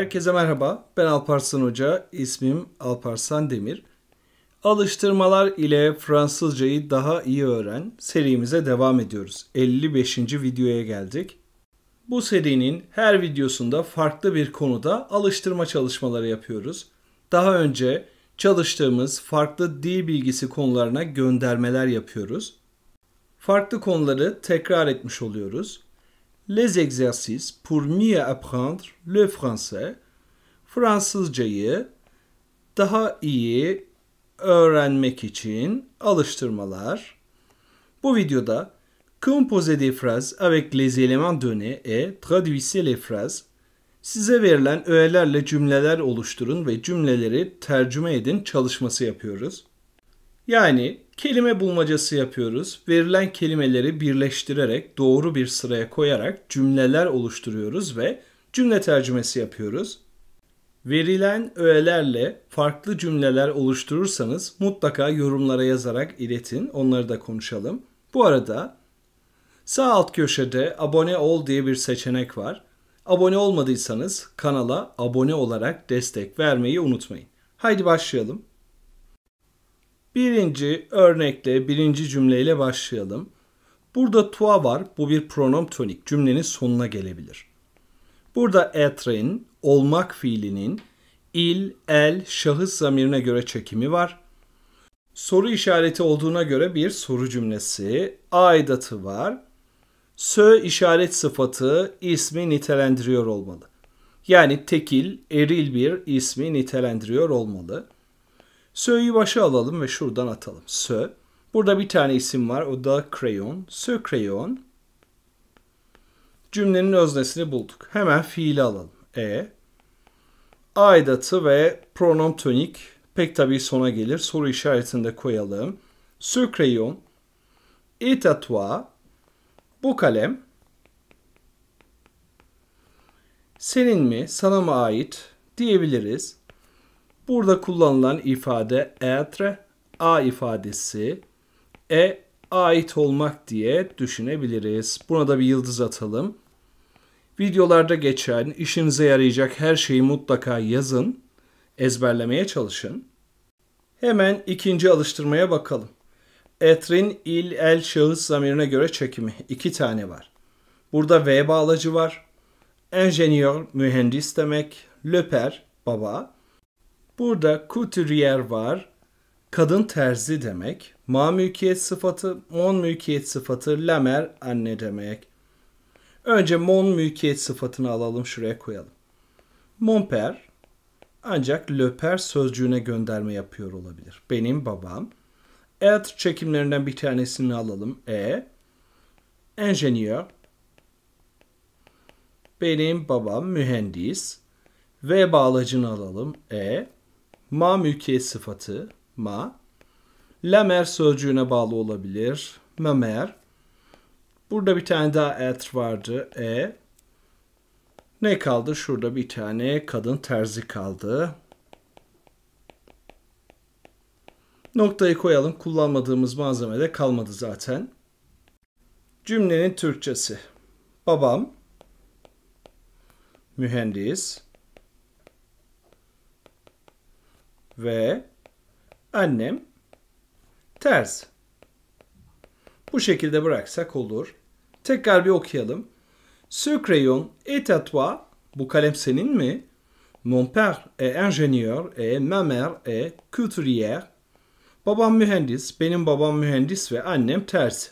Herkese merhaba. Ben Alparslan Hoca. İsmim Alparslan Demir. Alıştırmalar ile Fransızcayı daha iyi öğren serimize devam ediyoruz. 55. videoya geldik. Bu serinin her videosunda farklı bir konuda alıştırma çalışmaları yapıyoruz. Daha önce çalıştığımız farklı dil bilgisi konularına göndermeler yapıyoruz. Farklı konuları tekrar etmiş oluyoruz les exercices pour mieux apprendre le français, Fransızcayı daha iyi öğrenmek için alıştırmalar. Bu videoda composez des phrases avec les éléments donnés et traduisez les phrases. Size verilen öğelerle cümleler oluşturun ve cümleleri tercüme edin çalışması yapıyoruz. Yani kelime bulmacası yapıyoruz. Verilen kelimeleri birleştirerek, doğru bir sıraya koyarak cümleler oluşturuyoruz ve cümle tercümesi yapıyoruz. Verilen öğelerle farklı cümleler oluşturursanız mutlaka yorumlara yazarak iletin. Onları da konuşalım. Bu arada sağ alt köşede abone ol diye bir seçenek var. Abone olmadıysanız kanala abone olarak destek vermeyi unutmayın. Haydi başlayalım. Birinci örnekle, birinci cümleyle başlayalım. Burada tua var. Bu bir pronom tonik. Cümlenin sonuna gelebilir. Burada etrin, olmak fiilinin il, el, şahıs zamirine göre çekimi var. Soru işareti olduğuna göre bir soru cümlesi, aidatı var. Sö işaret sıfatı ismi nitelendiriyor olmalı. Yani tekil, eril bir ismi nitelendiriyor olmalı. Sö'yü başa alalım ve şuradan atalım. Sö. Burada bir tane isim var. O da kreyon. Sö kreyon. Cümlenin öznesini bulduk. Hemen fiili alalım. E. Aidatı ve pronom tonik pek tabii sona gelir. Soru işaretini de koyalım. Sö kreyon. Et à toi. Bu kalem. Senin mi, sana mı ait diyebiliriz. Burada kullanılan ifade être, a ifadesi, e ait olmak diye düşünebiliriz. Buna da bir yıldız atalım. Videolarda geçen işinize yarayacak her şeyi mutlaka yazın, ezberlemeye çalışın. Hemen ikinci alıştırmaya bakalım. Etrin il el şahıs zamirine göre çekimi. iki tane var. Burada V bağlacı var. Enjeniyor mühendis demek. Löper baba. Burada couturier var. Kadın terzi demek. Ma mülkiyet sıfatı, mon mülkiyet sıfatı, lemer anne demek. Önce mon mülkiyet sıfatını alalım şuraya koyalım. Monper ancak löper sözcüğüne gönderme yapıyor olabilir. Benim babam. Et çekimlerinden bir tanesini alalım. E. Engineer. Benim babam mühendis. V bağlacını alalım. E ma mülkiye sıfatı ma. lemer sözcüğüne bağlı olabilir. Memer. Burada bir tane daha et vardı. E. Ne kaldı? Şurada bir tane kadın terzi kaldı. Noktayı koyalım. Kullanmadığımız malzemede kalmadı zaten. Cümlenin Türkçesi. Babam mühendis. ve annem ters. Bu şekilde bıraksak olur. Tekrar bir okuyalım. Ce crayon est à toi. Bu kalem senin mi? Mon père est ingénieur et ma mère est couturière. Babam mühendis, benim babam mühendis ve annem tersi.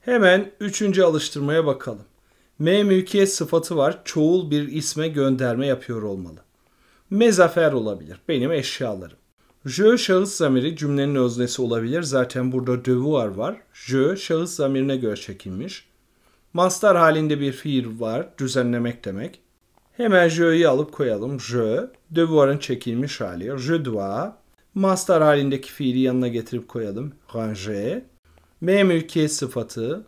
Hemen üçüncü alıştırmaya bakalım. M mülkiyet sıfatı var, çoğul bir isme gönderme yapıyor olmalı. Mezafer olabilir. Benim eşyalarım. Je şahıs zamiri cümlenin öznesi olabilir. Zaten burada devoir var. Je şahıs zamirine göre çekilmiş. Mastar halinde bir fiil var. Düzenlemek demek. Hemen je'yi alıp koyalım. Je, devoir'ın çekilmiş hali. Je dois. Mastar halindeki fiili yanına getirip koyalım. Range. Me mülkiyet sıfatı.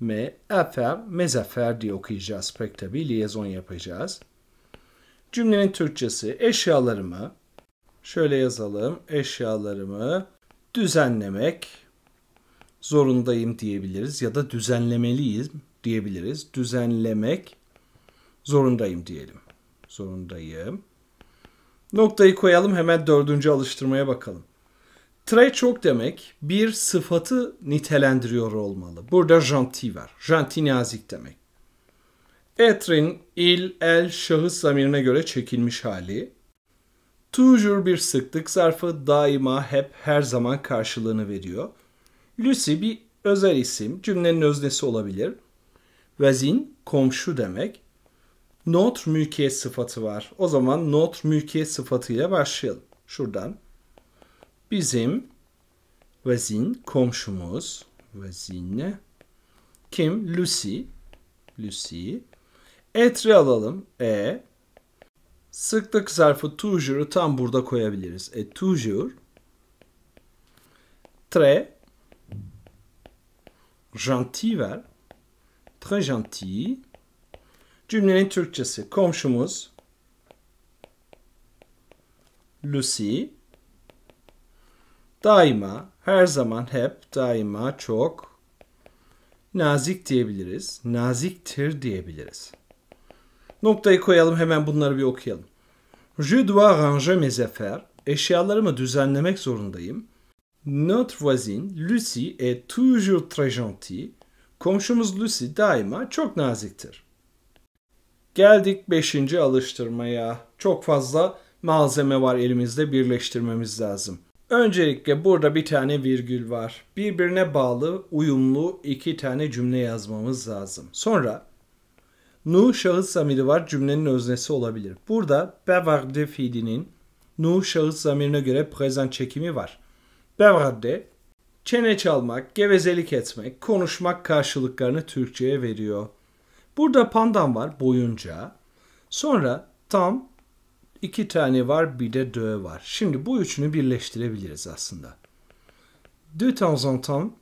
Me affaire, mezafer diye okuyacağız. Pek tabi liaison yapacağız. Cümlenin Türkçesi eşyalarımı şöyle yazalım. Eşyalarımı düzenlemek zorundayım diyebiliriz ya da düzenlemeliyim diyebiliriz. Düzenlemek zorundayım diyelim. Zorundayım. Noktayı koyalım hemen dördüncü alıştırmaya bakalım. Très çok demek bir sıfatı nitelendiriyor olmalı. Burada gentil var. Gentil nazik demek. Etrin, il, el, şahıs zamirine göre çekilmiş hali. Toujours bir sıklık zarfı daima, hep, her zaman karşılığını veriyor. Lucy bir özel isim, cümlenin öznesi olabilir. Vezin, komşu demek. Not mülkiye sıfatı var. O zaman not mülkiye sıfatıyla başlayalım. Şuradan. Bizim vezin komşumuz vezin kim? Lucy. Lucy Etri alalım. E. Sıklık zarfı toujour'u tam burada koyabiliriz. E toujours. Très. Gentil ver. Très gentil. Cümlenin Türkçesi. Komşumuz. Lucy. Daima, her zaman, hep, daima, çok. Nazik diyebiliriz. Naziktir diyebiliriz. Noktayı koyalım hemen bunları bir okuyalım. Je dois ranger mes affaires. Eşyalarımı düzenlemek zorundayım. Notre voisine Lucy est toujours très gentille. Komşumuz Lucy daima çok naziktir. Geldik beşinci alıştırmaya. Çok fazla malzeme var elimizde birleştirmemiz lazım. Öncelikle burada bir tane virgül var. Birbirine bağlı, uyumlu iki tane cümle yazmamız lazım. Sonra Nu şahıs zamiri var cümlenin öznesi olabilir. Burada bevarde fiilinin nu şahıs zamirine göre prezent çekimi var. Bevarde çene çalmak, gevezelik etmek, konuşmak karşılıklarını Türkçe'ye veriyor. Burada pandan var boyunca. Sonra tam iki tane var bir de dö var. Şimdi bu üçünü birleştirebiliriz aslında. De temps en temps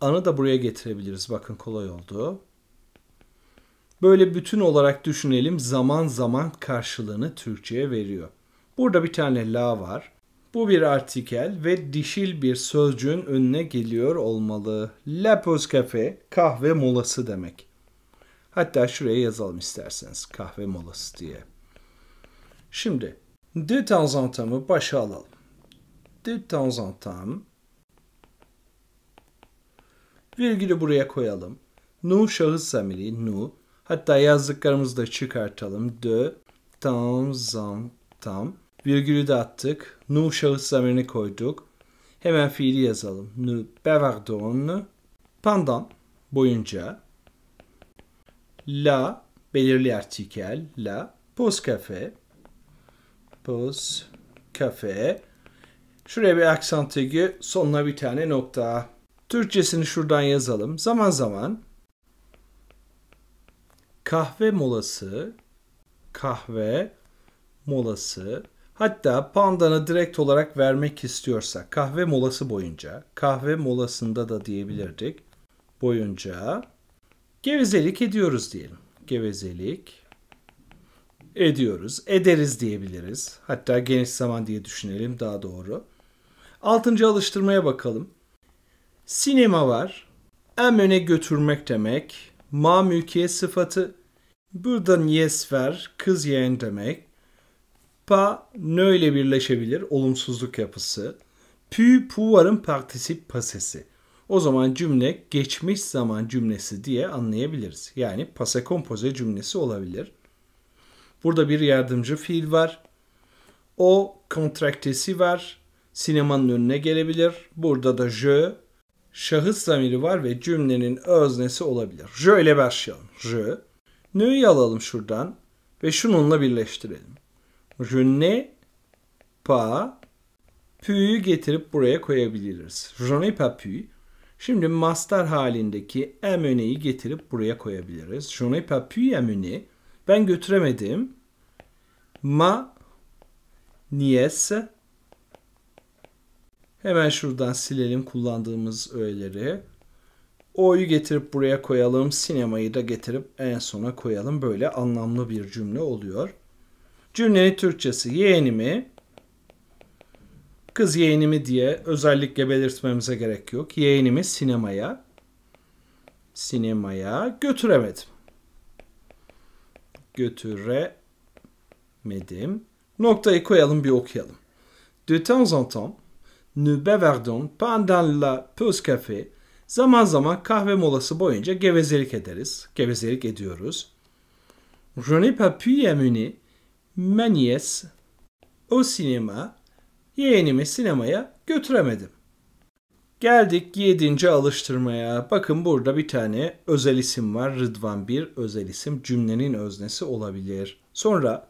anı da buraya getirebiliriz. Bakın kolay oldu böyle bütün olarak düşünelim zaman zaman karşılığını Türkçe'ye veriyor. Burada bir tane la var. Bu bir artikel ve dişil bir sözcüğün önüne geliyor olmalı. La pause cafe kahve molası demek. Hatta şuraya yazalım isterseniz kahve molası diye. Şimdi de temps en temps'ı başa alalım. De temps en temps virgülü buraya koyalım. Nu şahıs zamiri nu Hatta yazdıklarımızı da çıkartalım. De, tam, zam, tam. Virgülü de attık. Nu şahıs zamirini koyduk. Hemen fiili yazalım. Nu bevardon. Pandan boyunca. La belirli artikel. La poz kafe. Poz kafe. Şuraya bir aksant sonuna bir tane nokta. Türkçesini şuradan yazalım. Zaman zaman kahve molası, kahve molası hatta pandana direkt olarak vermek istiyorsak kahve molası boyunca, kahve molasında da diyebilirdik boyunca gevezelik ediyoruz diyelim. Gevezelik ediyoruz, ederiz diyebiliriz. Hatta geniş zaman diye düşünelim daha doğru. Altıncı alıştırmaya bakalım. Sinema var. En öne götürmek demek. Ma mülkiye sıfatı burada yes yesver kız yeğen demek. Pa nöyle birleşebilir olumsuzluk yapısı. Pü puvarın partisip pasesi. O zaman cümle geçmiş zaman cümlesi diye anlayabiliriz. Yani pase kompoze cümlesi olabilir. Burada bir yardımcı fiil var. O kontraktesi var. Sinemanın önüne gelebilir. Burada da je şahıs zamiri var ve cümlenin öznesi olabilir. Je ile başlayalım. Je Nö'yü alalım şuradan ve şununla birleştirelim. Je ne pas pu'yu getirip buraya koyabiliriz. Je n'ai pas pu. Şimdi master halindeki amene'yi getirip buraya koyabiliriz. Je n'ai pas pu amene. Ben götüremedim. Ma nièce Hemen şuradan silelim kullandığımız öğeleri. O'yu getirip buraya koyalım. Sinemayı da getirip en sona koyalım. Böyle anlamlı bir cümle oluyor. Cümlenin Türkçesi yeğenimi kız yeğenimi diye özellikle belirtmemize gerek yok. Yeğenimi sinemaya sinemaya götüremedim. Götüremedim. Noktayı koyalım bir okuyalım. De temps en temps, nous bavardons pendant la pause café Zaman zaman kahve molası boyunca gevezelik ederiz. Gevezelik ediyoruz. Je n'ai pas pu amener ma nièce au sinema. Yeğenimi sinemaya götüremedim. Geldik 7. alıştırmaya. Bakın burada bir tane özel isim var. Rıdvan bir özel isim cümlenin öznesi olabilir. Sonra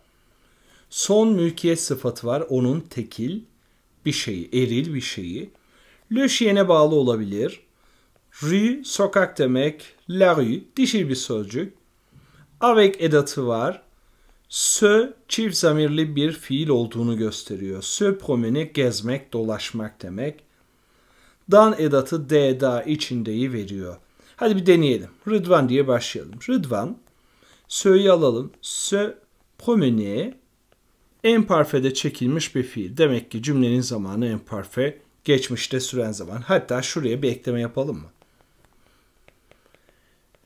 son mülkiyet sıfatı var. Onun tekil bir şeyi, eril bir şeyi. Le bağlı olabilir. Rue sokak demek. La rue dişil bir sözcük. Avec edatı var. Sö çift zamirli bir fiil olduğunu gösteriyor. Sö promene gezmek, dolaşmak demek. Dan edatı de da içindeyi veriyor. Hadi bir deneyelim. Rıdvan diye başlayalım. Rıdvan. Sö'yü alalım. Sö promene emparfede çekilmiş bir fiil. Demek ki cümlenin zamanı en parfe geçmişte süren zaman. Hatta şuraya bir ekleme yapalım mı?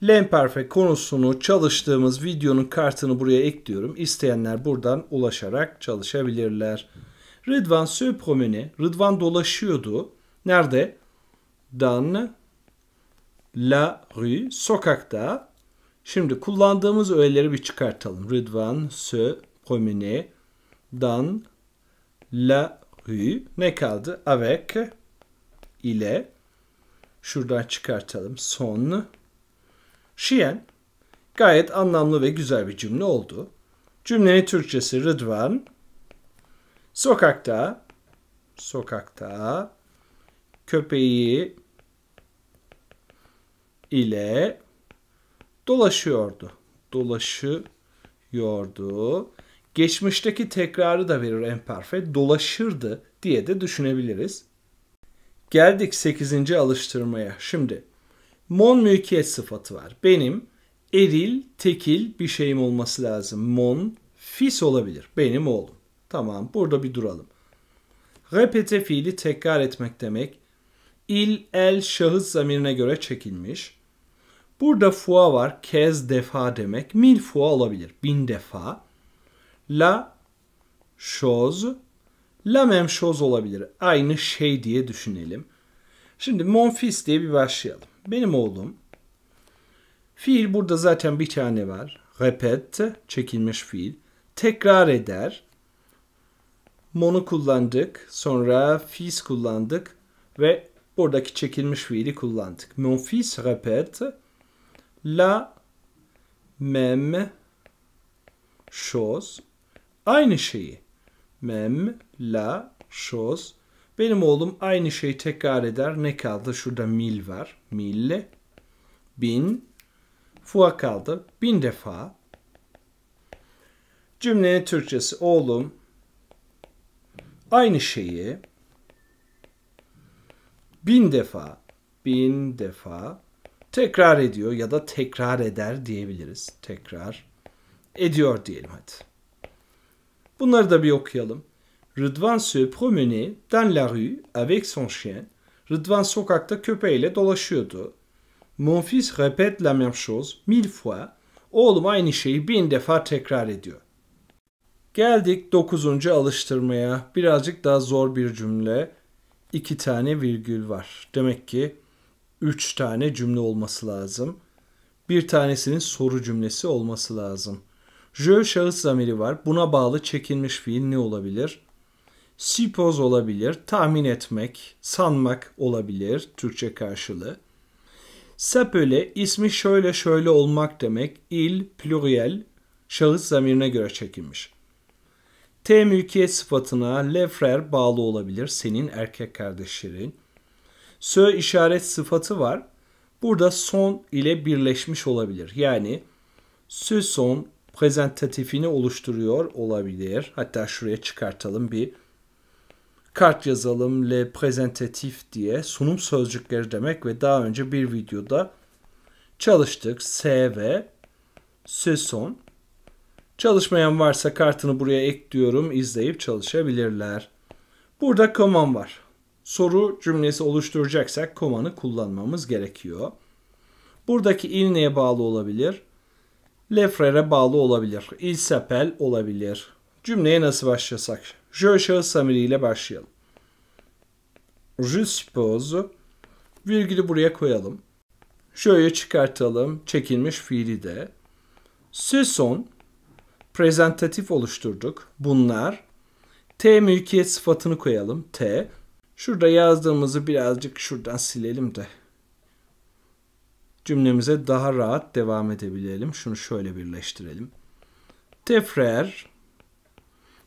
Lemperfect konusunu çalıştığımız videonun kartını buraya ekliyorum. İsteyenler buradan ulaşarak çalışabilirler. Rıdvan se promene. Rıdvan dolaşıyordu. Nerede? Dan la rue. Sokakta. Şimdi kullandığımız öğeleri bir çıkartalım. Rıdvan se dan la rue. Ne kaldı? Avec ile. Şuradan çıkartalım. Son Şiyen gayet anlamlı ve güzel bir cümle oldu. Cümlenin Türkçesi Rıdvan sokakta sokakta köpeği ile dolaşıyordu. Dolaşıyordu. Geçmişteki tekrarı da verir emperfe. Dolaşırdı diye de düşünebiliriz. Geldik 8. alıştırmaya. Şimdi Mon mülkiyet sıfatı var. Benim eril, tekil bir şeyim olması lazım. Mon, fis olabilir. Benim oğlum. Tamam burada bir duralım. Repete fiili tekrar etmek demek. İl, el, şahıs zamirine göre çekilmiş. Burada fua var. Kez, defa demek. Mil fua olabilir. Bin defa. La, şoz. La mem şoz olabilir. Aynı şey diye düşünelim. Şimdi monfis diye bir başlayalım. Benim oğlum. Fiil burada zaten bir tane var. Repet, çekilmiş fiil. Tekrar eder. Mon'u kullandık. Sonra fils kullandık. Ve buradaki çekilmiş fiili kullandık. Mon fils répète la même chose. Aynı şeyi. Même la chose benim oğlum aynı şeyi tekrar eder. Ne kaldı? Şurada mil var. Mille. Bin. Fua kaldı. Bin defa. Cümlenin Türkçesi oğlum aynı şeyi bin defa bin defa tekrar ediyor ya da tekrar eder diyebiliriz. Tekrar ediyor diyelim hadi. Bunları da bir okuyalım. Rıdvan se promené dans la rue avec son chien. Rıdvan sokakta köpeğiyle dolaşıyordu. Mon fils répète la même chose mille fois. Oğlum aynı şeyi bin defa tekrar ediyor. Geldik dokuzuncu alıştırmaya. Birazcık daha zor bir cümle. İki tane virgül var. Demek ki üç tane cümle olması lazım. Bir tanesinin soru cümlesi olması lazım. Je şahıs zamiri var. Buna bağlı çekilmiş fiil ne olabilir? Sipoz olabilir, tahmin etmek, sanmak olabilir Türkçe karşılığı. Sapöle ismi şöyle şöyle olmak demek il pluriel şahıs zamirine göre çekilmiş. T mülkiyet sıfatına lefrer bağlı olabilir senin erkek kardeşlerin. Sö işaret sıfatı var. Burada son ile birleşmiş olabilir. Yani sö son prezentatifini oluşturuyor olabilir. Hatta şuraya çıkartalım bir kart yazalım le presentatif diye sunum sözcükleri demek ve daha önce bir videoda çalıştık. CV, ce sont. Çalışmayan varsa kartını buraya ekliyorum. izleyip çalışabilirler. Burada koman var. Soru cümlesi oluşturacaksak komanı kullanmamız gerekiyor. Buradaki il neye bağlı olabilir? Lefrere bağlı olabilir. Il s'appelle olabilir. Cümleye nasıl başlasak? Je şahıs amiriyle başlayalım. Je suppose virgülü buraya koyalım. Şöyle çıkartalım çekilmiş fiili de. Ce son prezentatif oluşturduk. Bunlar T mülkiyet sıfatını koyalım. T. Şurada yazdığımızı birazcık şuradan silelim de cümlemize daha rahat devam edebilelim. Şunu şöyle birleştirelim. Tefrer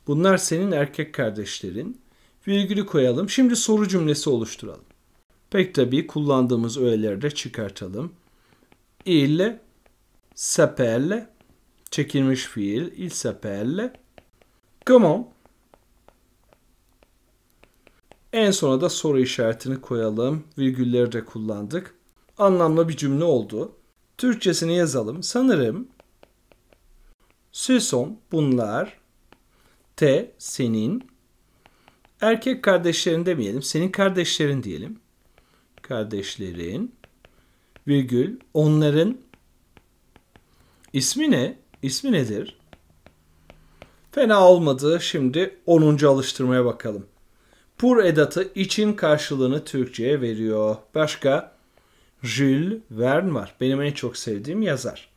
Bunlar senin erkek kardeşlerin. Virgülü koyalım. Şimdi soru cümlesi oluşturalım. Pek tabii kullandığımız öğeleri de çıkartalım. Il s'appelle çekilmiş fiil. Il s'appelle comment? En sona da soru işaretini koyalım. Virgülleri de kullandık. Anlamlı bir cümle oldu. Türkçesini yazalım. Sanırım ce bunlar te senin erkek kardeşlerin demeyelim. Senin kardeşlerin diyelim. Kardeşlerin virgül onların ismi ne? İsmi nedir? Fena olmadı. Şimdi 10. alıştırmaya bakalım. Pur edatı için karşılığını Türkçe'ye veriyor. Başka? Jules Verne var. Benim en çok sevdiğim yazar.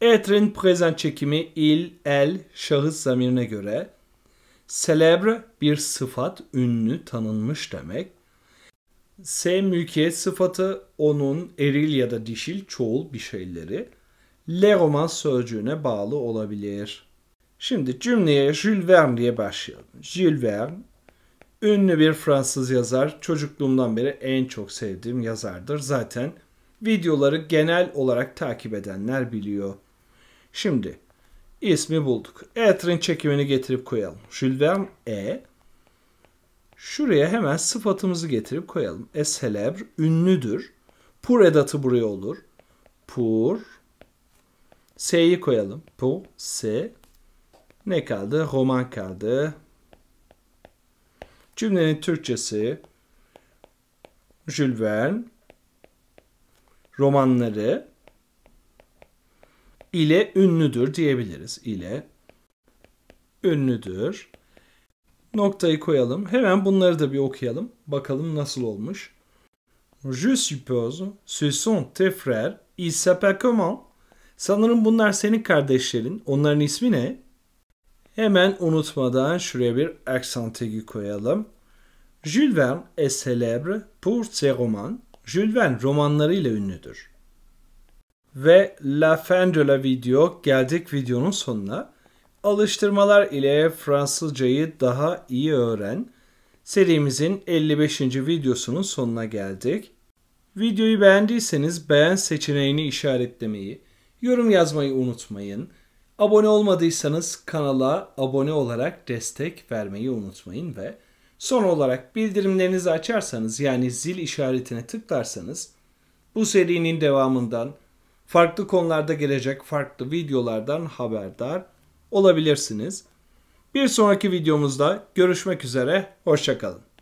Etre'nin prezent çekimi il, el, şahıs zamirine göre Celebre bir sıfat, ünlü, tanınmış demek. S mülkiyet sıfatı onun eril ya da dişil çoğul bir şeyleri le roman sözcüğüne bağlı olabilir. Şimdi cümleye Jules Verne diye başlayalım. Jules Verne ünlü bir Fransız yazar. Çocukluğumdan beri en çok sevdiğim yazardır. Zaten videoları genel olarak takip edenler biliyor. Şimdi ismi bulduk. Etrin çekimini getirip koyalım. Jules Verne E. Şuraya hemen sıfatımızı getirip koyalım. Eselebr ünlüdür. Pur edatı buraya olur. Pur. S'yi koyalım. Pur. S. Ne kaldı? Roman kaldı. Cümlenin Türkçesi Jules Verne romanları ile ünlüdür diyebiliriz. İle ünlüdür. Noktayı koyalım. Hemen bunları da bir okuyalım. Bakalım nasıl olmuş. Je suppose ce sont tes frères. Ils s'appellent comment? Sanırım bunlar senin kardeşlerin. Onların ismi ne? Hemen unutmadan şuraya bir aksantegi koyalım. Jules Verne est célèbre pour ses romans. Jules Verne romanlarıyla ünlüdür ve La Fin Video geldik videonun sonuna. Alıştırmalar ile Fransızcayı daha iyi öğren. Serimizin 55. videosunun sonuna geldik. Videoyu beğendiyseniz beğen seçeneğini işaretlemeyi, yorum yazmayı unutmayın. Abone olmadıysanız kanala abone olarak destek vermeyi unutmayın ve son olarak bildirimlerinizi açarsanız yani zil işaretine tıklarsanız bu serinin devamından farklı konularda gelecek farklı videolardan haberdar olabilirsiniz. Bir sonraki videomuzda görüşmek üzere, hoşçakalın.